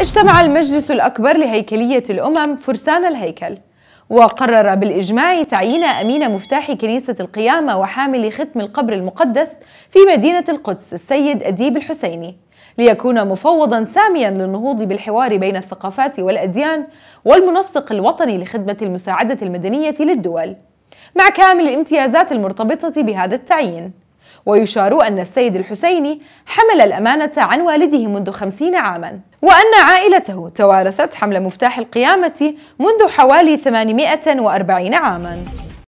اجتمع المجلس الأكبر لهيكلية الأمم فرسان الهيكل وقرر بالإجماع تعيين أمين مفتاح كنيسة القيامة وحامل ختم القبر المقدس في مدينة القدس السيد أديب الحسيني ليكون مفوضا ساميا للنهوض بالحوار بين الثقافات والأديان والمنسق الوطني لخدمة المساعدة المدنية للدول مع كامل الامتيازات المرتبطة بهذا التعيين ويشار أن السيد الحسيني حمل الأمانة عن والده منذ خمسين عاما وأن عائلته توارثت حمل مفتاح القيامة منذ حوالي 840 عاماً